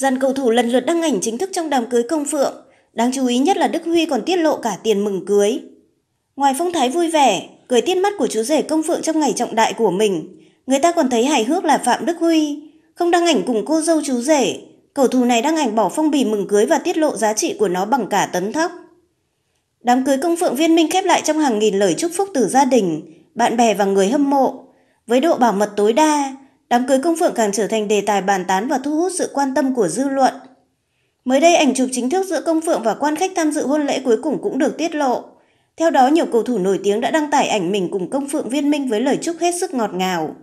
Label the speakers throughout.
Speaker 1: Dàn cầu thủ lần lượt đăng ảnh chính thức trong đám cưới công phượng. Đáng chú ý nhất là Đức Huy còn tiết lộ cả tiền mừng cưới. Ngoài phong thái vui vẻ, cười tiết mắt của chú rể công phượng trong ngày trọng đại của mình, người ta còn thấy hài hước là Phạm Đức Huy. Không đăng ảnh cùng cô dâu chú rể, cầu thủ này đăng ảnh bỏ phong bì mừng cưới và tiết lộ giá trị của nó bằng cả tấn thóc. Đám cưới công phượng viên minh khép lại trong hàng nghìn lời chúc phúc từ gia đình, bạn bè và người hâm mộ. Với độ bảo mật tối đa, Đám cưới công phượng càng trở thành đề tài bàn tán và thu hút sự quan tâm của dư luận. Mới đây, ảnh chụp chính thức giữa công phượng và quan khách tham dự hôn lễ cuối cùng cũng được tiết lộ. Theo đó, nhiều cầu thủ nổi tiếng đã đăng tải ảnh mình cùng công phượng viên minh với lời chúc hết sức ngọt ngào.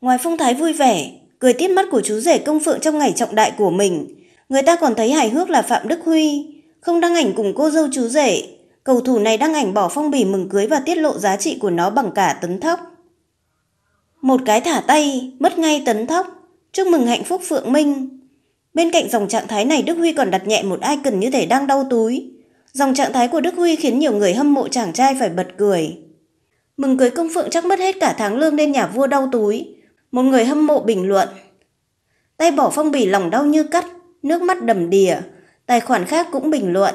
Speaker 1: Ngoài phong thái vui vẻ, cười tiết mắt của chú rể công phượng trong ngày trọng đại của mình, người ta còn thấy hài hước là Phạm Đức Huy, không đăng ảnh cùng cô dâu chú rể. Cầu thủ này đăng ảnh bỏ phong bì mừng cưới và tiết lộ giá trị của nó bằng cả tấn thóc. Một cái thả tay, mất ngay tấn thóc. Chúc mừng hạnh phúc Phượng Minh. Bên cạnh dòng trạng thái này Đức Huy còn đặt nhẹ một icon như thể đang đau túi. Dòng trạng thái của Đức Huy khiến nhiều người hâm mộ chàng trai phải bật cười. Mừng cưới công phượng chắc mất hết cả tháng lương nên nhà vua đau túi. Một người hâm mộ bình luận. Tay bỏ phong bì lòng đau như cắt, nước mắt đầm đìa. Tài khoản khác cũng bình luận.